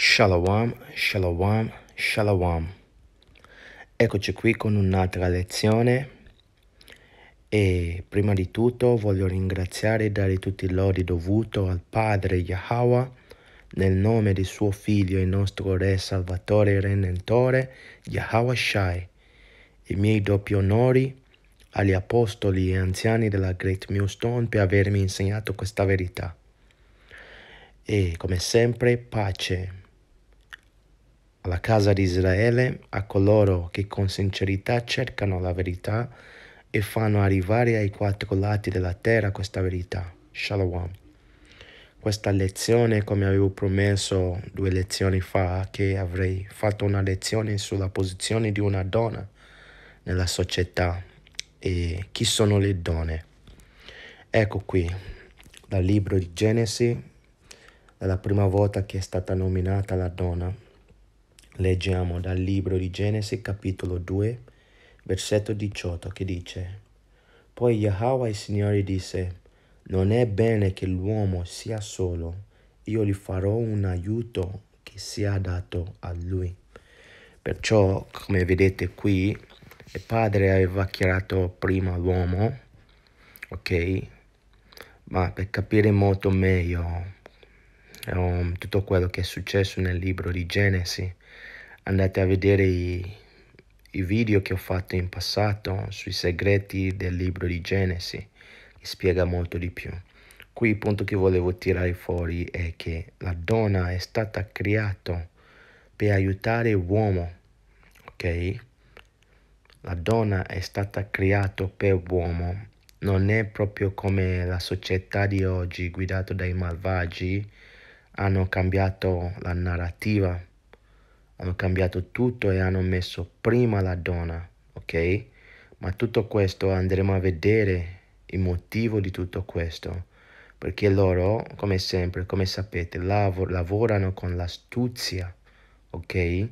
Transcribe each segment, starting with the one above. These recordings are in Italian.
Shalom, shalom, shalom. Eccoci qui con un'altra lezione e prima di tutto voglio ringraziare e dare tutti i lodi dovuto al Padre Yahweh nel nome di suo Figlio e nostro Re Salvatore e Redentore Yahweh Shai. I miei doppi onori agli apostoli e anziani della Great Millstone per avermi insegnato questa verità. E come sempre pace alla casa di Israele, a coloro che con sincerità cercano la verità e fanno arrivare ai quattro lati della terra questa verità. Shalom. Questa lezione, come avevo promesso due lezioni fa, che avrei fatto una lezione sulla posizione di una donna nella società e chi sono le donne. Ecco qui, dal libro di Genesi, è la prima volta che è stata nominata la donna Leggiamo dal libro di Genesi capitolo 2, versetto 18 che dice, Poi Yahweh il Signore disse, Non è bene che l'uomo sia solo, io gli farò un aiuto che sia dato a lui. Perciò, come vedete qui, il padre aveva creato prima l'uomo, ok? Ma per capire molto meglio um, tutto quello che è successo nel libro di Genesi, andate a vedere i, i video che ho fatto in passato sui segreti del libro di Genesi, che spiega molto di più. Qui il punto che volevo tirare fuori è che la donna è stata creata per aiutare l'uomo, ok? La donna è stata creata per l'uomo, non è proprio come la società di oggi guidata dai malvagi hanno cambiato la narrativa hanno cambiato tutto e hanno messo prima la donna, ok? Ma tutto questo andremo a vedere il motivo di tutto questo, perché loro, come sempre, come sapete, lav lavorano con l'astuzia, ok? E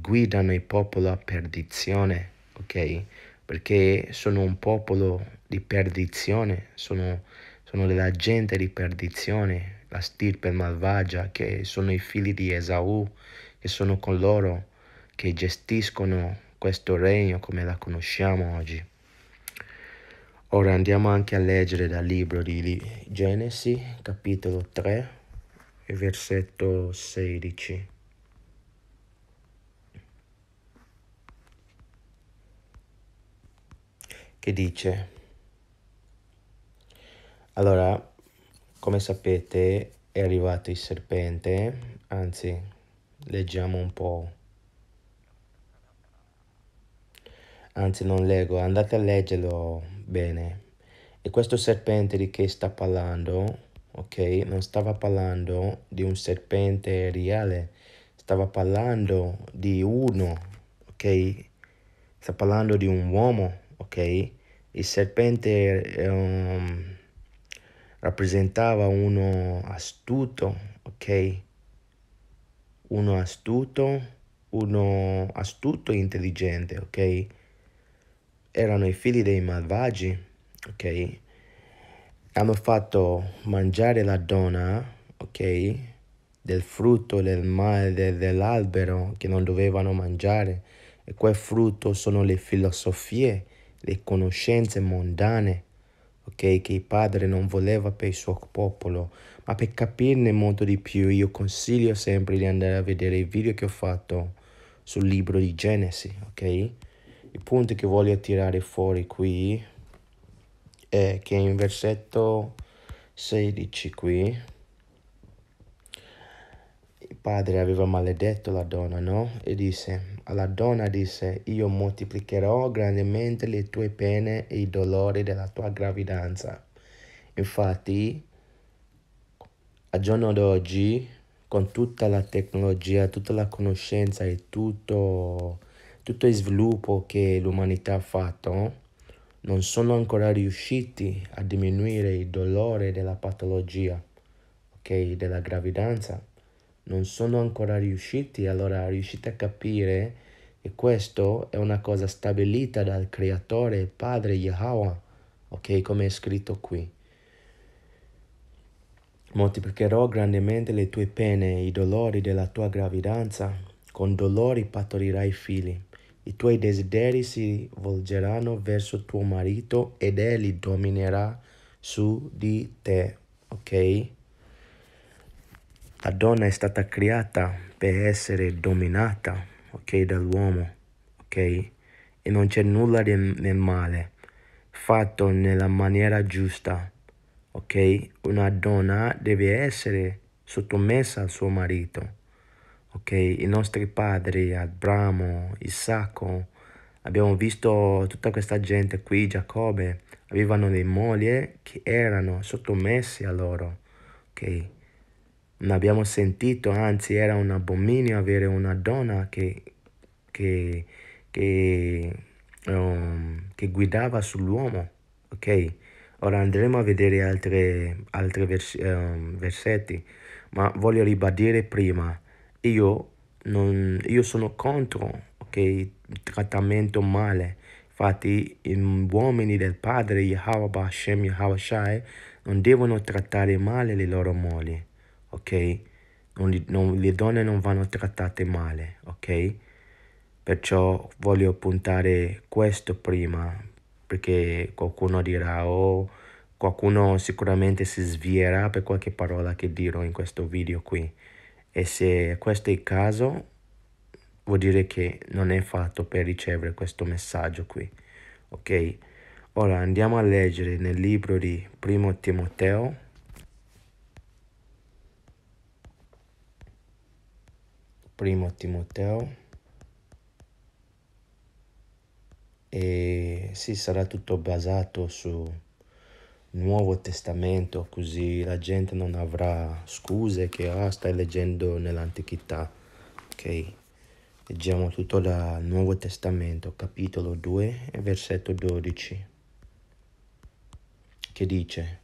guidano il popolo a perdizione, ok? Perché sono un popolo di perdizione, sono, sono della gente di perdizione, la stirpe malvagia che sono i figli di Esau e sono coloro che gestiscono questo regno come la conosciamo oggi. Ora andiamo anche a leggere dal libro di Genesi, capitolo 3, versetto 16. Che dice, allora, come sapete, è arrivato il serpente, anzi, Leggiamo un po'. Anzi, non leggo, andate a leggerlo bene. E questo serpente di che sta parlando, ok? Non stava parlando di un serpente reale, stava parlando di uno, ok? Sta parlando di un uomo, ok? Il serpente um, rappresentava uno astuto, ok? uno astuto, uno astuto e intelligente, ok? Erano i figli dei malvagi, ok? Hanno fatto mangiare la donna, ok? Del frutto del male dell'albero che non dovevano mangiare. E quel frutto sono le filosofie, le conoscenze mondane, ok? Che il padre non voleva per il suo popolo ma per capirne molto di più io consiglio sempre di andare a vedere i video che ho fatto sul libro di Genesi, ok? Il punto che voglio tirare fuori qui è che in versetto 16 qui il padre aveva maledetto la donna, no? E disse, alla donna disse, io moltiplicherò grandemente le tue pene e i dolori della tua gravidanza. Infatti, a giorno d'oggi, con tutta la tecnologia, tutta la conoscenza e tutto, tutto il sviluppo che l'umanità ha fatto, non sono ancora riusciti a diminuire il dolore della patologia, ok, della gravidanza. Non sono ancora riusciti, allora riuscite a capire che questo è una cosa stabilita dal creatore, il padre Yahweh, ok, come è scritto qui. Moltiplicherò grandemente le tue pene, i dolori della tua gravidanza, con dolori partorirai i figli. I tuoi desideri si volgeranno verso tuo marito ed egli dominerà su di te. Ok? La donna è stata creata per essere dominata, ok, dall'uomo, ok? E non c'è nulla nel male fatto nella maniera giusta ok? Una donna deve essere sottomessa al suo marito, ok? I nostri padri, Abramo, Isacco, abbiamo visto tutta questa gente qui, Giacobbe, avevano le mogli che erano sottomesse a loro, ok? Non abbiamo sentito, anzi era un abominio avere una donna che, che, che, um, che guidava sull'uomo, ok? Ora andremo a vedere altri altre vers um, versetti, ma voglio ribadire prima, io, non, io sono contro okay, il trattamento male, infatti gli uomini del padre Yahweh Hashem Yahweh Shai non devono trattare male le loro mogli, ok? Non, non, le donne non vanno trattate male, ok? Perciò voglio puntare questo prima perché qualcuno dirà oh, qualcuno sicuramente si svierà per qualche parola che dirò in questo video qui e se questo è il caso vuol dire che non è fatto per ricevere questo messaggio qui ok ora andiamo a leggere nel libro di primo Timoteo primo Timoteo e sì, sarà tutto basato su Nuovo Testamento, così la gente non avrà scuse che ah, stai leggendo nell'antichità. Ok, leggiamo tutto dal Nuovo Testamento, capitolo 2 versetto 12, che dice,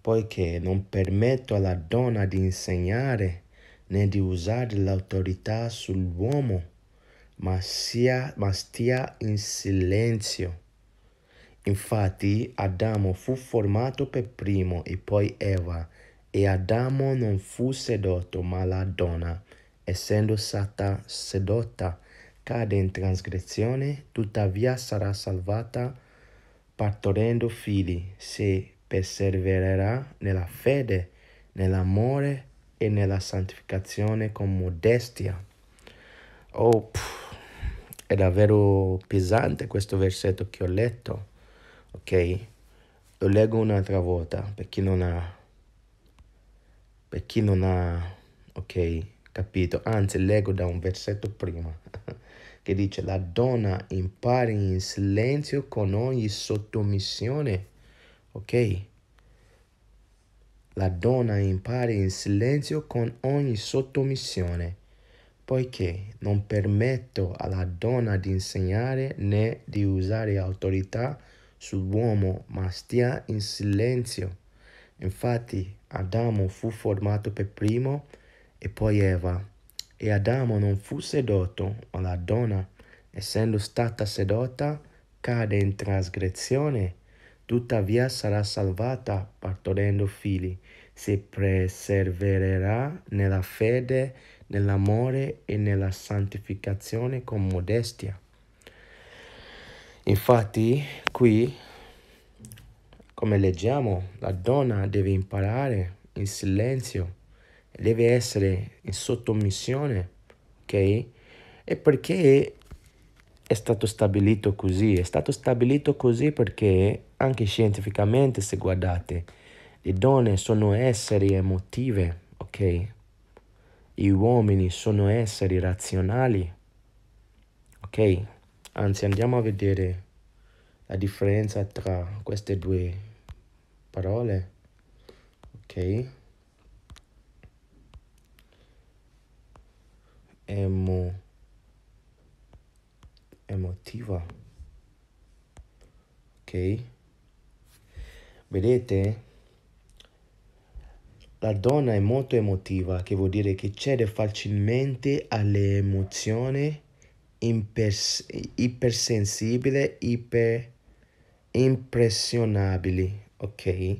poiché non permetto alla donna di insegnare né di usare l'autorità sull'uomo, ma, sia, ma stia in silenzio. Infatti Adamo fu formato per primo e poi Eva, e Adamo non fu sedotto, ma la donna, essendo stata sedotta, cade in trasgressione, tuttavia sarà salvata partorendo figli, se persevererà nella fede, nell'amore e nella santificazione con modestia. Oh, pff. È davvero pesante questo versetto che ho letto, ok? Lo leggo un'altra volta per chi non ha, per chi non ha, ok, capito. Anzi, leggo da un versetto prima che dice la donna impari in silenzio con ogni sottomissione, ok? La donna impari in silenzio con ogni sottomissione poiché non permetto alla donna di insegnare né di usare autorità sull'uomo, ma stia in silenzio. Infatti Adamo fu formato per primo e poi Eva, e Adamo non fu sedotto, ma la donna, essendo stata sedotta, cade in trasgressione, tuttavia sarà salvata partorendo figli, se persevererà nella fede nell'amore e nella santificazione con modestia. Infatti qui, come leggiamo, la donna deve imparare in silenzio, deve essere in sottomissione, ok? E perché è stato stabilito così? È stato stabilito così perché anche scientificamente, se guardate, le donne sono esseri emotive, ok? gli uomini sono esseri razionali, ok? Anzi, andiamo a vedere la differenza tra queste due parole, ok? Emo, emotiva, ok? Vedete? La donna è molto emotiva, che vuol dire che cede facilmente alle emozioni, impers- ipersensibile, iper- impressionabili, ok?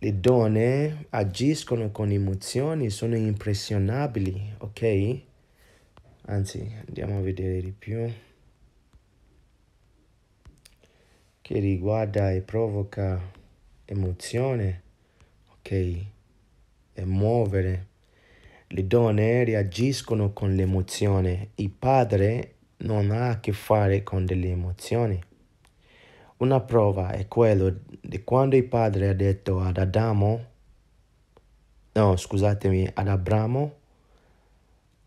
Le donne agiscono con emozioni, sono impressionabili, ok? Anzi, andiamo a vedere di più. Che riguarda e provoca emozione ok? muovere. Le donne reagiscono con l'emozione, il padre non ha a che fare con delle emozioni. Una prova è quella di quando il padre ha detto ad Adamo, no scusatemi, ad Abramo,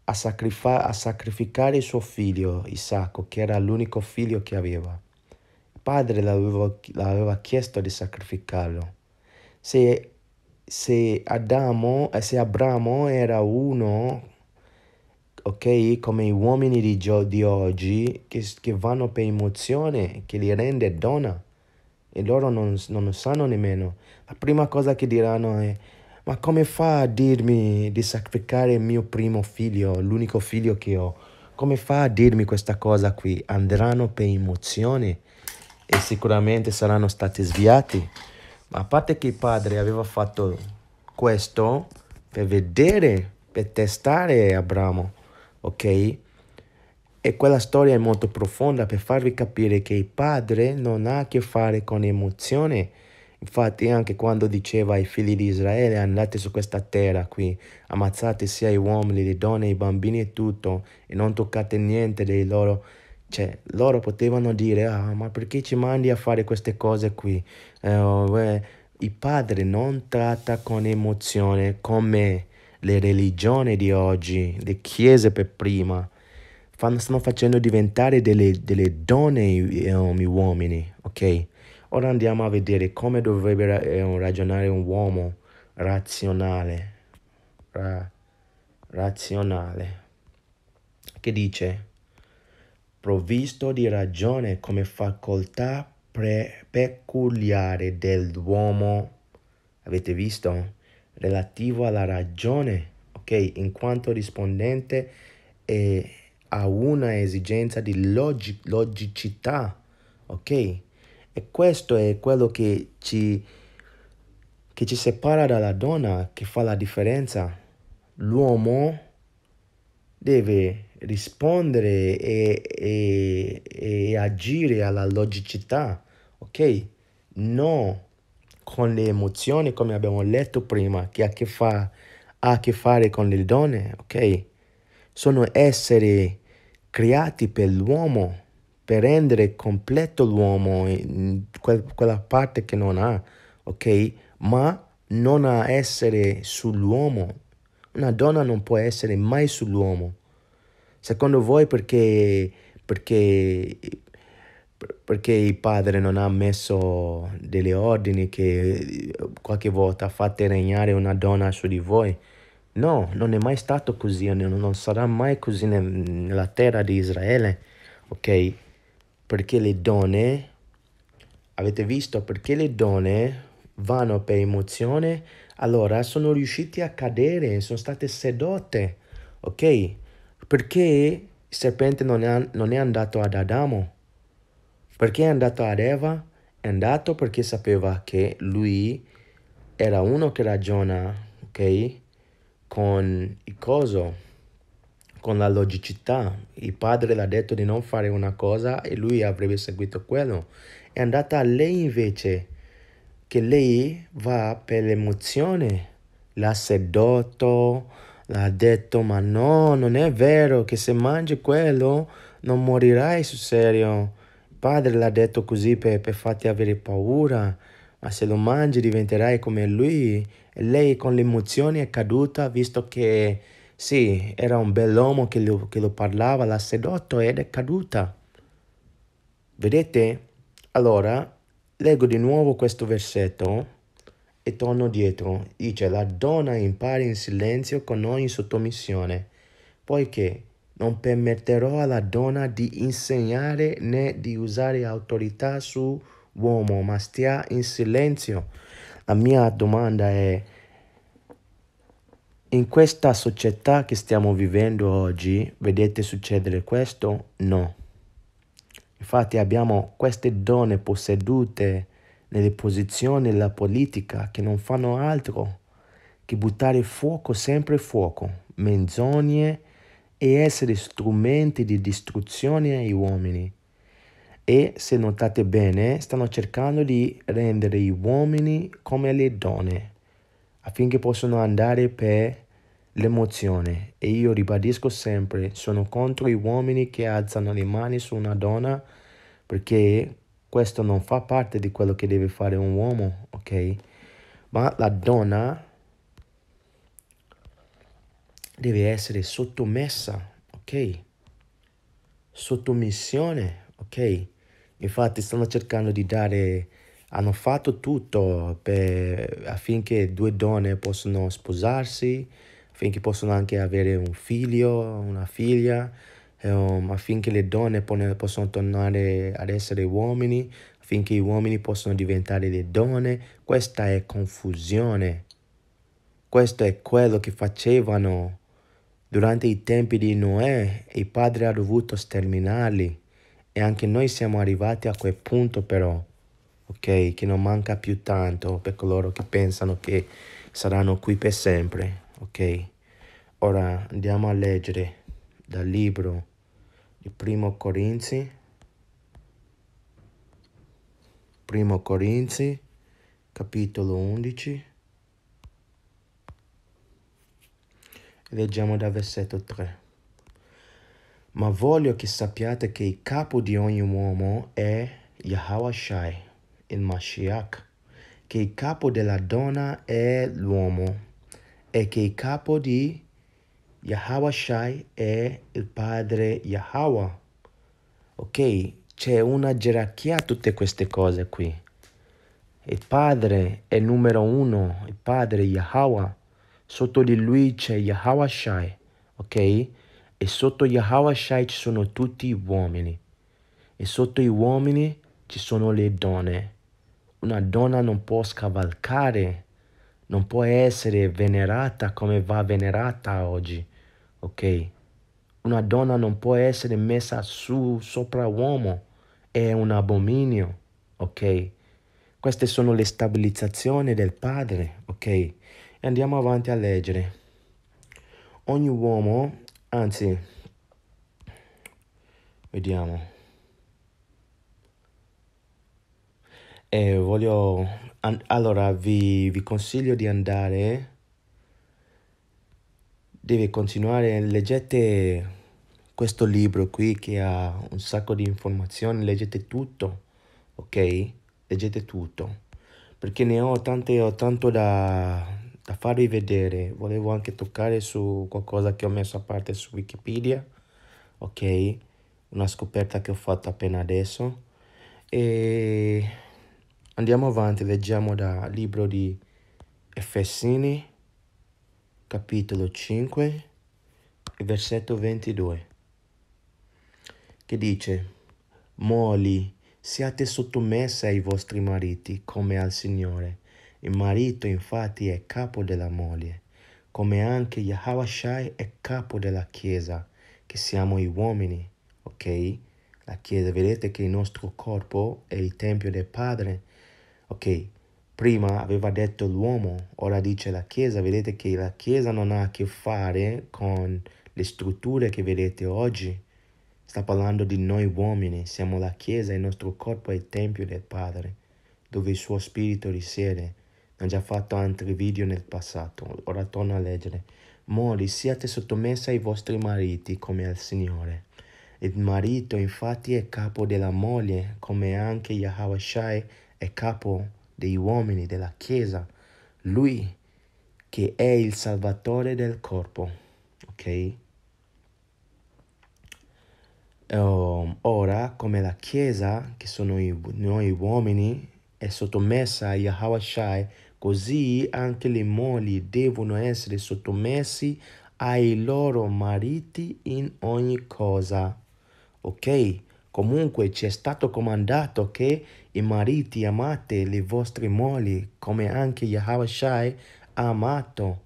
a, sacrifa- a sacrificare suo figlio Isacco, che era l'unico figlio che aveva. Il padre l'aveva, l'aveva chiesto di sacrificarlo. Se se Adamo e eh, se Abramo era uno, ok, come gli uomini di, gio- di oggi che, che, vanno per emozione, che li rende donna e loro non, non lo sanno nemmeno. La prima cosa che diranno è ma come fa a dirmi di sacrificare il mio primo figlio, l'unico figlio che ho? Come fa a dirmi questa cosa qui? Andranno per emozione e sicuramente saranno stati sviati a parte che il padre aveva fatto questo per vedere, per testare Abramo, ok? E quella storia è molto profonda per farvi capire che il padre non ha a che fare con emozione. Infatti anche quando diceva ai figli di Israele andate su questa terra qui, ammazzate sia gli uomini, le donne, i bambini e tutto, e non toccate niente dei loro cioè, loro potevano dire, ah, ma perché ci mandi a fare queste cose qui? Eh, oh, il padre non tratta con emozione come le religioni di oggi, le chiese per prima, fanno, stanno facendo diventare delle, delle donne eh, gli uomini, ok? Ora andiamo a vedere come dovrebbe eh, ragionare un uomo razionale, ra, razionale, che dice provvisto di ragione come facoltà pre- peculiare dell'uomo, avete visto? Relativo alla ragione, ok? In quanto rispondente eh, a una esigenza di log- logicità, ok? E questo è quello che ci, che ci separa dalla donna, che fa la differenza. L'uomo deve rispondere e, e, e agire alla logicità, ok? No con le emozioni come abbiamo letto prima, che ha a che, fa, ha a che fare con le donne, ok? Sono esseri creati per l'uomo, per rendere completo l'uomo in quella parte che non ha, ok? Ma non a essere sull'uomo. Una donna non può essere mai sull'uomo. Secondo voi perché, perché, perché il padre non ha messo delle ordini che eh, qualche volta fate regnare una donna su di voi? No, non è mai stato così, non sarà mai così nella terra di Israele, ok? Perché le donne, avete visto, perché le donne vanno per emozione, allora sono riuscite a cadere, sono state sedotte, ok? Perché il serpente non è, non è andato ad Adamo? Perché è andato ad Eva? È andato perché sapeva che lui era uno che ragiona, ok? Con il coso, con la logicità. Il padre l'ha detto di non fare una cosa e lui avrebbe seguito quello. È andata a lei invece, che lei va per l'emozione. L'ha sedotto, ha detto ma no, non è vero che se mangi quello non morirai sul serio. Il padre l'ha detto così per, per farti avere paura, ma se lo mangi diventerai come lui. E lei con le emozioni è caduta visto che sì, era un bell'uomo che che lo parlava, l'ha sedotto ed è caduta. Vedete? Allora, leggo di nuovo questo versetto e torno dietro. Dice, la donna impari in silenzio con ogni sottomissione, poiché non permetterò alla donna di insegnare né di usare autorità su uomo, ma stia in silenzio. La mia domanda è, in questa società che stiamo vivendo oggi, vedete succedere questo? No. Infatti abbiamo queste donne possedute nelle posizioni e politica che non fanno altro che buttare fuoco sempre fuoco, menzogne e essere strumenti di distruzione agli uomini. E se notate bene, stanno cercando di rendere gli uomini come le donne, affinché possano andare per l'emozione. E io ribadisco sempre, sono contro gli uomini che alzano le mani su una donna perché questo non fa parte di quello che deve fare un uomo, ok? Ma la donna deve essere sottomessa, ok? Sottomissione, ok? Infatti stanno cercando di dare, hanno fatto tutto per, affinché due donne possano sposarsi, affinché possano anche avere un figlio, una figlia, um, affinché le donne possano tornare ad essere uomini, affinché gli uomini possano diventare le donne. Questa è confusione. Questo è quello che facevano durante i tempi di Noè. Il padre ha dovuto sterminarli. E anche noi siamo arrivati a quel punto però, ok? Che non manca più tanto per coloro che pensano che saranno qui per sempre, ok? Ora andiamo a leggere dal libro di Primo Corinzi, Primo Corinzi, capitolo 11. Leggiamo dal versetto 3. Ma voglio che sappiate che il capo di ogni uomo è Yahweh il Mashiach, che il capo della donna è l'uomo e che il capo di Yahweh Shai è il padre Yahweh. Ok? C'è una gerarchia a tutte queste cose qui. Il padre è il numero uno, il padre Yahweh. Sotto di lui c'è Yahweh Shai, ok? E sotto Yahweh Shai ci sono tutti gli uomini. E sotto gli uomini ci sono le donne. Una donna non può scavalcare non può essere venerata come va venerata oggi. Ok? Una donna non può essere messa su sopra uomo, è un abominio. Ok? Queste sono le stabilizzazioni del Padre. Ok? Andiamo avanti a leggere. Ogni uomo, anzi, vediamo. Eh, voglio, an- allora vi, vi consiglio di andare deve continuare, leggete questo libro qui che ha un sacco di informazioni, leggete tutto, ok? Leggete tutto, perché ne ho tante, ho tanto da, da farvi vedere, volevo anche toccare su qualcosa che ho messo a parte su Wikipedia, ok? Una scoperta che ho fatto appena adesso e andiamo avanti, leggiamo dal libro di Effessini capitolo 5, versetto 22, che dice, Moli, siate sottomesse ai vostri mariti come al Signore. Il marito infatti è capo della moglie, come anche Yahweh è capo della Chiesa, che siamo i uomini, ok? La Chiesa, vedete che il nostro corpo è il Tempio del Padre, ok? Prima aveva detto l'uomo, ora dice la Chiesa. Vedete che la Chiesa non ha a che fare con le strutture che vedete oggi. Sta parlando di noi uomini, siamo la Chiesa, il nostro corpo è il Tempio del Padre, dove il suo Spirito risiede. ho già fatto altri video nel passato, ora torno a leggere. Mori, siate sottomessi ai vostri mariti come al Signore. Il marito infatti è capo della moglie, come anche Yahweh Shai è capo degli uomini, della Chiesa, lui che è il salvatore del corpo, ok? Um, ora, come la Chiesa, che sono i, noi uomini, è sottomessa a Yahweh Shai, così anche le mogli devono essere sottomessi ai loro mariti in ogni cosa. Ok? Comunque ci è stato comandato che i mariti amate le vostre mogli, come anche Yahweh Shai ha amato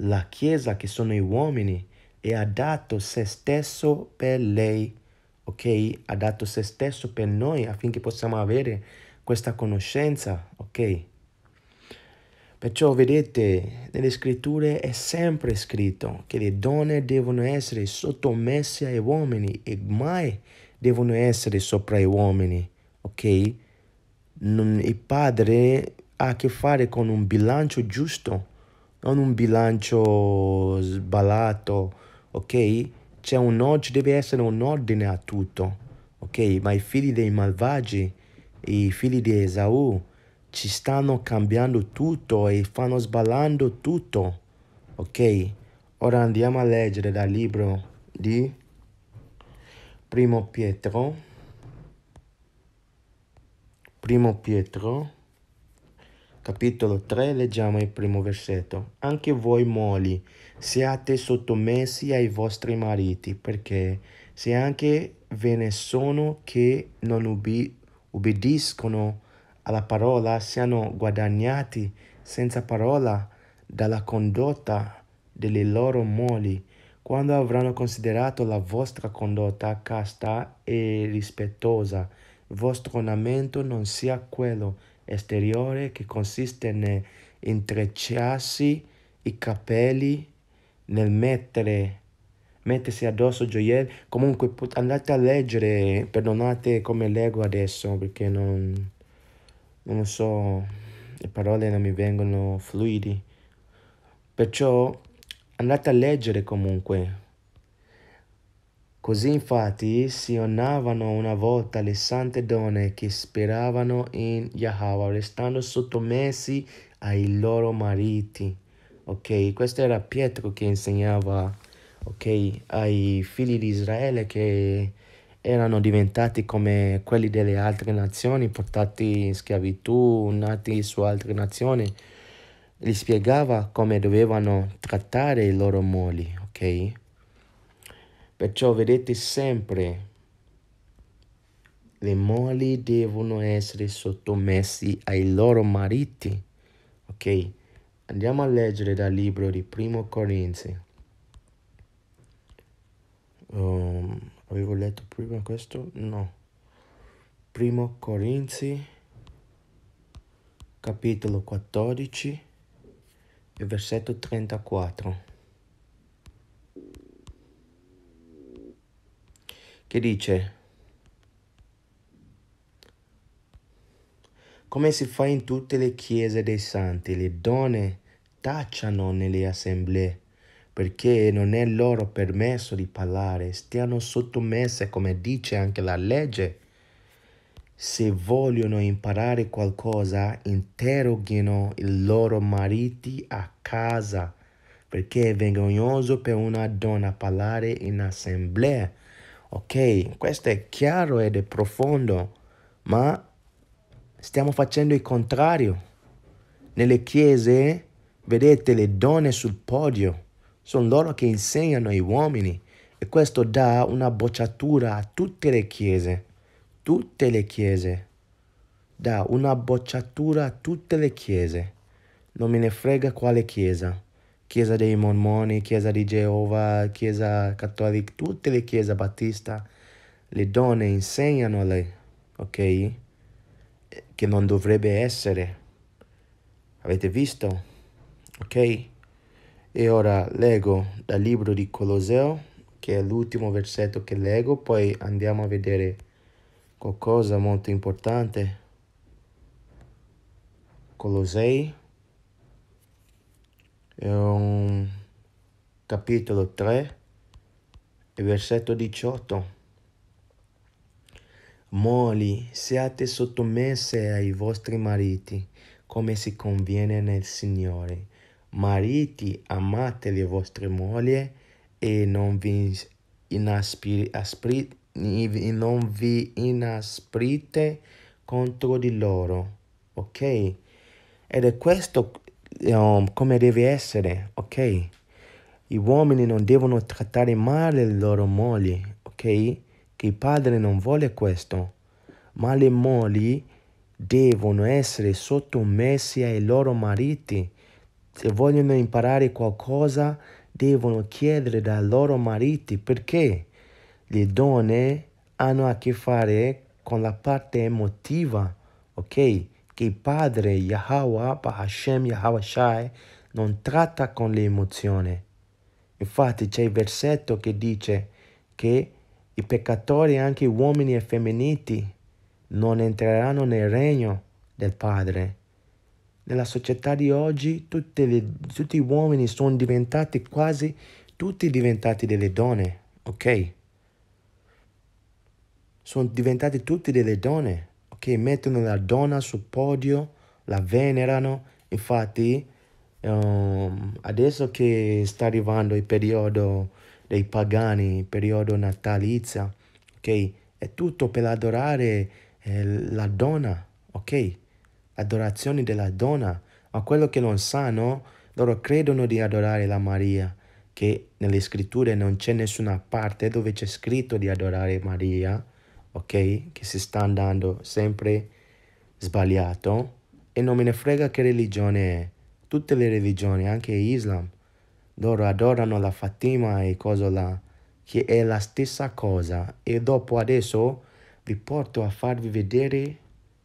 la Chiesa che sono gli uomini e ha dato se stesso per lei, ok? Ha dato se stesso per noi affinché possiamo avere questa conoscenza, ok? Perciò vedete, nelle scritture è sempre scritto che le donne devono essere sottomesse agli uomini e mai devono essere sopra gli uomini, ok? Non, il padre ha a che fare con un bilancio giusto, non un bilancio sballato, ok? C'è un oggi, deve essere un ordine a tutto, ok? Ma i figli dei malvagi, i figli di Esaù, ci stanno cambiando tutto e fanno sballando tutto, ok? Ora andiamo a leggere dal libro di... Primo Pietro, Primo Pietro, capitolo 3, leggiamo il primo versetto. Anche voi moli, siate sottomessi ai vostri mariti, perché se anche ve ne sono che non ubbi- ubbidiscono alla parola, siano guadagnati senza parola dalla condotta delle loro moli quando avranno considerato la vostra condotta casta e rispettosa, il vostro ornamento non sia quello esteriore che consiste nell'intrecciarsi i capelli, nel mettere mettersi addosso gioielli. Comunque andate a leggere, perdonate come leggo adesso perché non, non lo so, le parole non mi vengono fluidi. Perciò Andate a leggere comunque. Così infatti si onnavano una volta le sante donne che speravano in Yahweh, restando sottomessi ai loro mariti. Ok, questo era Pietro che insegnava ok, ai figli di Israele che erano diventati come quelli delle altre nazioni, portati in schiavitù, nati su altre nazioni gli spiegava come dovevano trattare i loro moli, ok? Perciò vedete sempre, le moli devono essere sottomessi ai loro mariti, ok? Andiamo a leggere dal libro di Primo Corinzi. Um, avevo letto prima questo? No. Primo Corinzi, capitolo 14 versetto 34, che dice, come si fa in tutte le chiese dei santi, le donne tacciano nelle assemblee perché non è loro permesso di parlare, stiano sottomesse come dice anche la legge se vogliono imparare qualcosa, interroghino i loro mariti a casa, perché è vergognoso per una donna parlare in assemblea. Ok, questo è chiaro ed è profondo, ma stiamo facendo il contrario. Nelle chiese vedete le donne sul podio, sono loro che insegnano agli uomini e questo dà una bocciatura a tutte le chiese tutte le chiese. Da una bocciatura a tutte le chiese. Non me ne frega quale chiesa. Chiesa dei Mormoni, Chiesa di Geova, Chiesa Cattolica, tutte le chiese battista. Le donne insegnano le, ok? Eh, che non dovrebbe essere. Avete visto? Ok? E ora leggo dal libro di Coloseo, che è l'ultimo versetto che leggo, poi andiamo a vedere qualcosa molto importante. Colossei, capitolo 3, versetto 18. Moli, siate sottomesse ai vostri mariti, come si conviene nel Signore. Mariti, amate le vostre mogli e non vi inaspirate e non vi inasprite contro di loro, ok? Ed è questo um, come deve essere, ok? Gli uomini non devono trattare male le loro mogli, ok? Che il padre non vuole questo, ma le mogli devono essere sottomesse ai loro mariti. Se vogliono imparare qualcosa, devono chiedere dai loro mariti perché le donne hanno a che fare con la parte emotiva, ok? Che il padre Yahweh, Hashem Yahweh Shai, non tratta con le emozioni. Infatti c'è il versetto che dice che i peccatori, anche uomini e femminiti, non entreranno nel regno del Padre. Nella società di oggi le, tutti gli uomini sono diventati quasi tutti diventati delle donne, ok? sono diventate tutte delle donne, ok? Mettono la donna sul podio, la venerano, infatti um, adesso che sta arrivando il periodo dei pagani, il periodo natalizio, ok? È tutto per adorare eh, la donna, ok? Adorazione della donna, ma quello che non sanno, loro credono di adorare la Maria, che nelle scritture non c'è nessuna parte dove c'è scritto di adorare Maria, ok? Che si sta andando sempre sbagliato e non me ne frega che religione è. Tutte le religioni, anche l'Islam, loro adorano la Fatima e cosa là, che è la stessa cosa. E dopo adesso vi porto a farvi vedere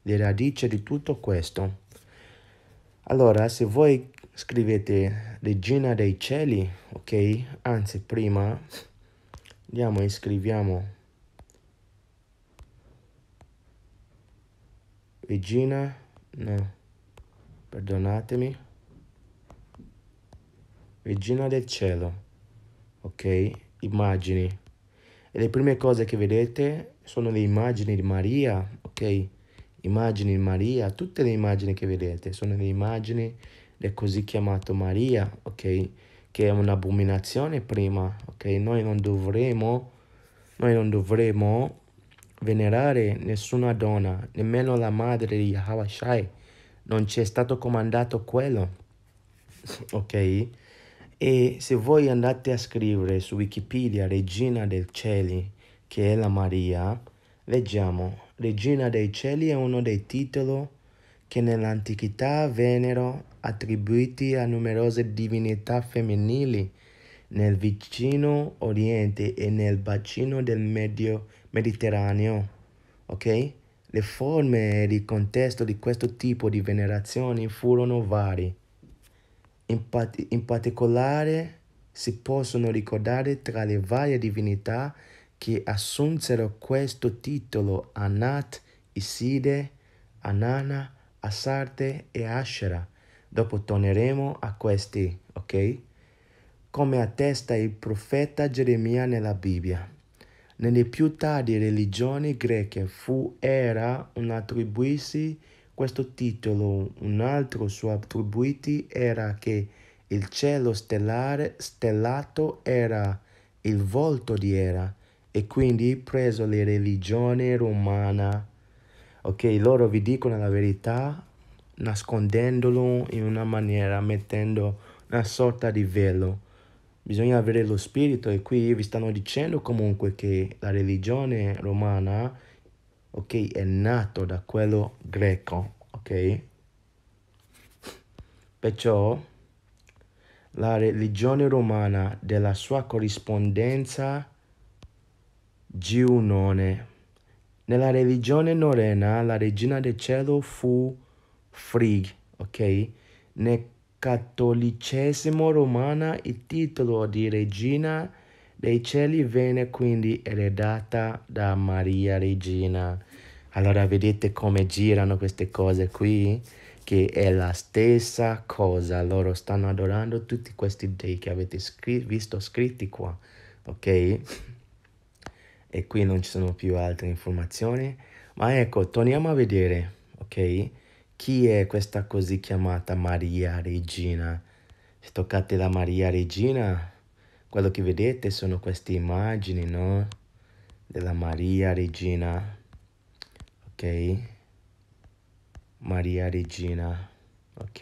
le radici di tutto questo. Allora, se voi scrivete Regina dei Cieli, ok? Anzi, prima andiamo e scriviamo Regina, no, perdonatemi, Regina del cielo, ok? Immagini. E le prime cose che vedete sono le immagini di Maria, ok? Immagini di Maria, tutte le immagini che vedete sono le immagini del così chiamato Maria, ok? Che è un'abominazione prima, ok? Noi non dovremo, noi non dovremo venerare nessuna donna, nemmeno la madre di Hawashai. Non ci è stato comandato quello. Ok? E se voi andate a scrivere su Wikipedia Regina dei Cieli, che è la Maria, leggiamo Regina dei Cieli è uno dei titoli che nell'antichità vennero attribuiti a numerose divinità femminili nel vicino Oriente e nel bacino del Medio Oriente mediterraneo, ok? Le forme e il contesto di questo tipo di venerazioni furono varie. In, pat- in particolare si possono ricordare tra le varie divinità che assunsero questo titolo Anat, Iside, Anana, Asarte e Ashera. Dopo torneremo a questi, ok? Come attesta il profeta Geremia nella Bibbia. Nelle più tardi religioni greche fu era un attribuirsi questo titolo, un altro suo attributi era che il cielo stellare stellato era il volto di Era e quindi preso la religione romana. Ok, loro vi dicono la verità nascondendolo in una maniera, mettendo una sorta di velo. Bisogna avere lo spirito e qui vi stanno dicendo comunque che la religione romana, ok, è nata da quello greco, ok? Perciò la religione romana della sua corrispondenza giunone. Nella religione norena la regina del cielo fu Frigg, ok? Nel cattolicesimo romana il titolo di regina dei cieli venne quindi eredata da Maria Regina. Allora vedete come girano queste cose qui? Che è la stessa cosa, loro stanno adorando tutti questi dei che avete scr visto scritti qua, ok? e qui non ci sono più altre informazioni, ma ecco, torniamo a vedere, ok? Chi è questa così chiamata Maria Regina? Se toccate la Maria Regina, quello che vedete sono queste immagini, no? Della Maria Regina, ok? Maria Regina, ok?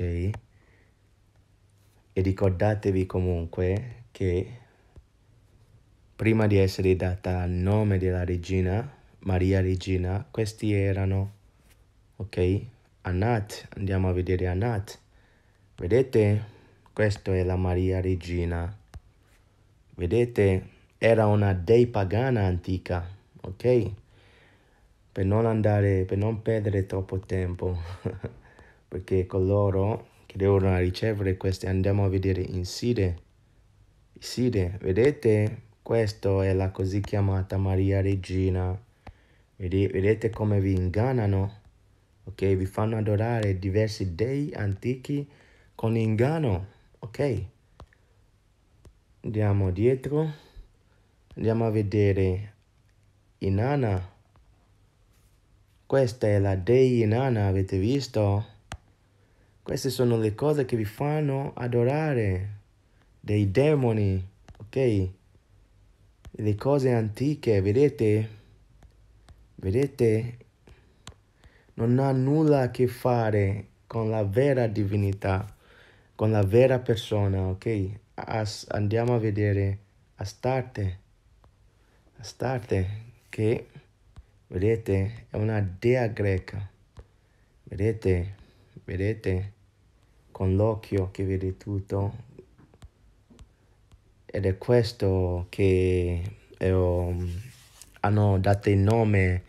E ricordatevi comunque che prima di essere data il nome della regina, Maria Regina, questi erano, ok? Anat, andiamo a vedere Anat. Vedete? Questa è la Maria Regina. Vedete? Era una dei pagana antica, ok? Per non andare, per non perdere troppo tempo, perché coloro che devono ricevere queste andiamo a vedere in Side. Sire, vedete? Questa è la così chiamata Maria Regina. Vedete come vi ingannano? ok? Vi fanno adorare diversi dei antichi con inganno, ok? Andiamo dietro, andiamo a vedere Inanna. Questa è la dei Inanna, avete visto? Queste sono le cose che vi fanno adorare, dei demoni, ok? Le cose antiche, vedete? Vedete? non ha nulla a che fare con la vera divinità, con la vera persona, ok? As, andiamo a vedere Astarte. Astarte, che vedete è una dea greca. Vedete, vedete, con l'occhio che vede tutto. Ed è questo che eh, hanno dato il nome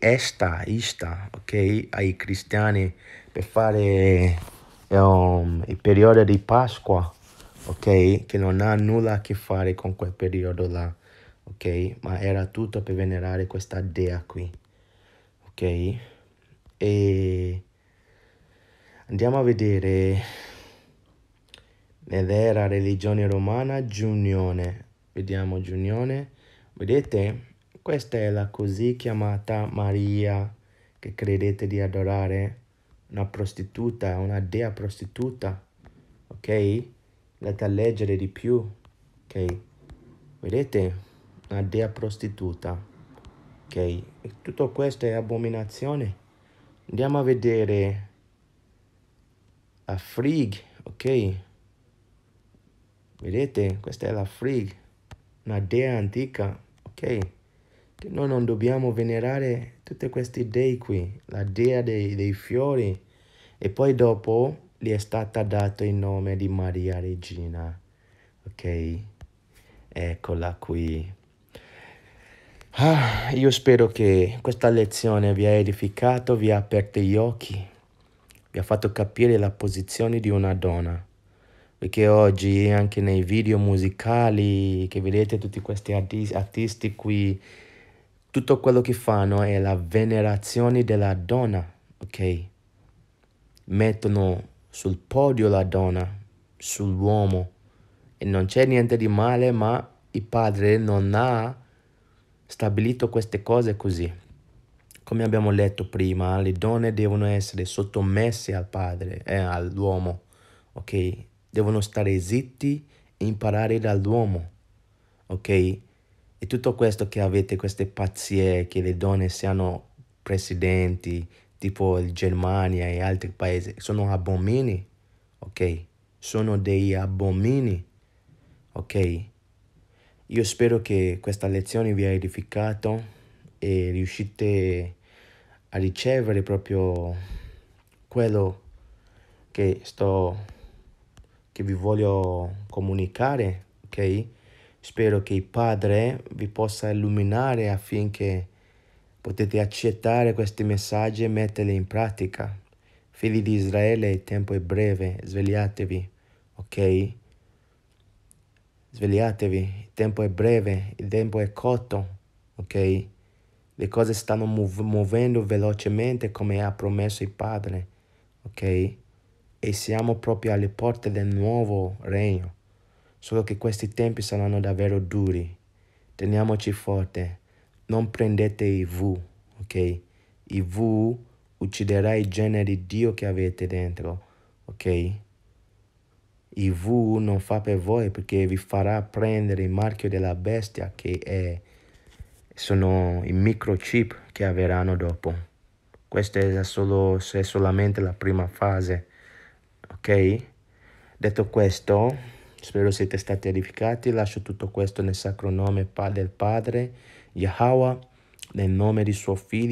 esta, ista, ok, ai cristiani per fare um, il periodo di Pasqua, ok, che non ha nulla a che fare con quel periodo là, ok, ma era tutto per venerare questa dea qui, ok, e andiamo a vedere nell'era religione romana, giunione, vediamo giunione, vedete? Questa è la così chiamata Maria che credete di adorare, una prostituta, una dea prostituta, ok? Andate a leggere di più, ok? Vedete? Una dea prostituta, ok? E tutto questo è abominazione. Andiamo a vedere la frig, ok? Vedete? Questa è la frig, una dea antica, ok? che noi non dobbiamo venerare tutti questi dei qui, la dea dei, dei fiori, e poi dopo gli è stato dato il nome di Maria Regina, ok? Eccola qui. Ah, io spero che questa lezione vi ha edificato, vi ha aperto gli occhi, vi ha fatto capire la posizione di una donna perché oggi anche nei video musicali che vedete tutti questi artisti qui tutto quello che fanno è la venerazione della donna, ok? Mettono sul podio la donna, sull'uomo e non c'è niente di male, ma il padre non ha stabilito queste cose così. Come abbiamo letto prima, le donne devono essere sottomesse al padre e eh, all'uomo, ok? Devono stare zitti e imparare dall'uomo, ok? E tutto questo che avete queste pazzie che le donne siano presidenti, tipo Germania e altri paesi, sono abomini, ok? Sono dei abomini, ok? Io spero che questa lezione vi ha edificato e riuscite a ricevere proprio quello che sto che vi voglio comunicare, ok? Spero che il Padre vi possa illuminare affinché potete accettare questi messaggi e metterli in pratica. Figli di Israele, il tempo è breve, svegliatevi, ok? Svegliatevi, il tempo è breve, il tempo è cotto, ok? Le cose stanno muovendo velocemente come ha promesso il Padre, ok? E siamo proprio alle porte del nuovo regno. Solo che questi tempi saranno davvero duri. Teniamoci forte. Non prendete i V, ok? I V ucciderà il genere di Dio che avete dentro, ok? I V non fa per voi perché vi farà prendere il marchio della bestia che è, sono i microchip che avranno dopo. Questa è, solo, è solamente la prima fase, ok? Detto questo, Spero siete stati edificati. Lascio tutto questo nel sacro nome del Padre, Yahweh, nel nome di suo Figlio.